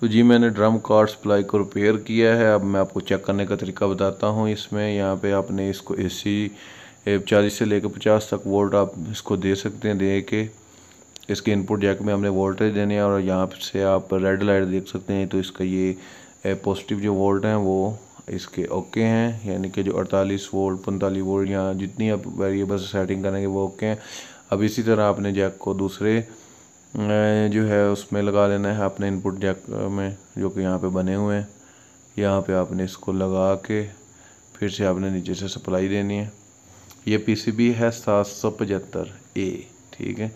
तो जी मैंने ड्रम कार्ड सप्लाई को रिपेयर किया है अब मैं आपको चेक करने का तरीका बताता हूँ इसमें यहाँ पे आपने इसको एसी चालीस से लेकर पचास तक वोल्ट आप इसको दे सकते हैं दे के इसके इनपुट जैक में हमने वोल्टेज देने हैं और यहाँ से आप रेड लाइट देख सकते हैं तो इसका ये पॉजिटिव जो वोल्ट हैं वो इसके ओके हैं यानी कि जो 48 वोल्ट पैंतालीस वोल्ट यहाँ जितनी आप वेरिएबल सेटिंग करेंगे वो ओके हैं अब इसी तरह आपने जैक को दूसरे जो है उसमें लगा लेना है आपने इनपुट जैक में जो कि यहाँ पे बने हुए हैं यहाँ पे आपने इसको लगा के फिर से आपने नीचे से सप्लाई देनी है ये पीसीबी है सात सौ पचहत्तर ए ठीक है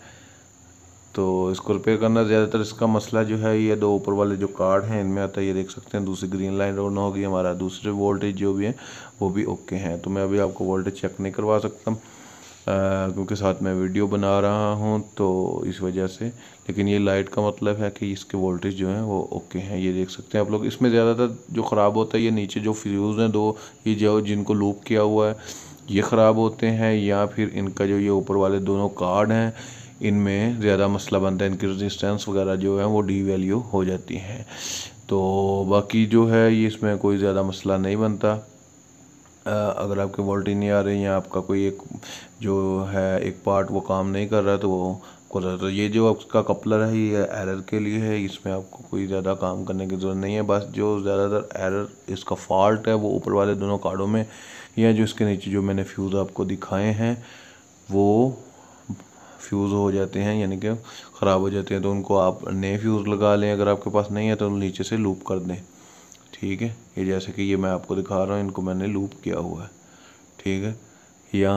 तो इसको रिपेयर करना ज़्यादातर इसका मसला जो है ये दो ऊपर वाले जो कार्ड हैं इनमें आता है ये देख सकते हैं दूसरी ग्रीन लाइन ऑन होगी हमारा दूसरे वोल्टेज जो भी है वो भी ओके हैं तो मैं अभी आपको वोल्टेज चेक नहीं करवा सकता क्योंकि साथ में वीडियो बना रहा हूँ तो इस वजह से लेकिन ये लाइट का मतलब है कि इसके वोल्टेज जो है वो ओके हैं ये देख सकते हैं आप लोग इसमें ज़्यादातर जो ख़राब होता है ये नीचे जो फ्यूज़ हैं दो ये जो जिनको लूप किया हुआ है ये ख़राब होते हैं या फिर इनका जो ये ऊपर वाले दोनों कार्ड हैं इनमें ज़्यादा मसला बनता है इनकी रजिस्टेंस वगैरह जो है वो डी वैल्यू हो जाती हैं तो बाकी जो है ये इसमें कोई ज़्यादा मसला नहीं बनता अगर आपके वोल्टी नहीं आ रही या आपका कोई एक जो है एक पार्ट वो काम नहीं कर रहा है तो वो तो ये जो आपका कपलर है ये एरर के लिए है इसमें आपको कोई ज़्यादा काम करने की ज़रूरत नहीं है बस जो ज़्यादातर एरर इसका फॉल्ट है वो ऊपर वाले दोनों कार्डों में या जो इसके नीचे जो मैंने फ्यूज़ आपको दिखाए हैं वो फ्यूज़ हो जाते हैं यानी कि ख़राब हो जाते हैं तो उनको आप नए फ्यूज़ लगा लें अगर आपके पास नहीं है तो नीचे से लूप कर दें ठीक है ये जैसे कि ये मैं आपको दिखा रहा हूँ इनको मैंने लूप किया हुआ है ठीक है यहाँ